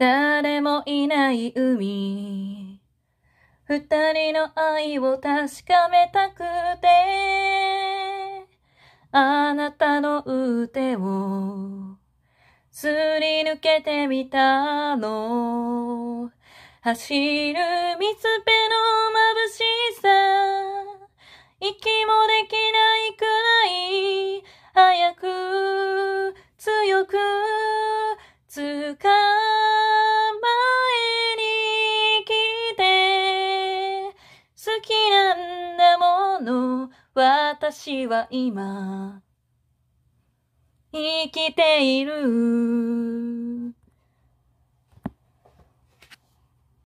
誰もいない海。二人の愛を確かめたくて、あなたの腕をすり抜けてみたの。走る水辺の眩しさ、息もできないくらい、早く、強く、使う。好きなんだもの、私は今、生きている。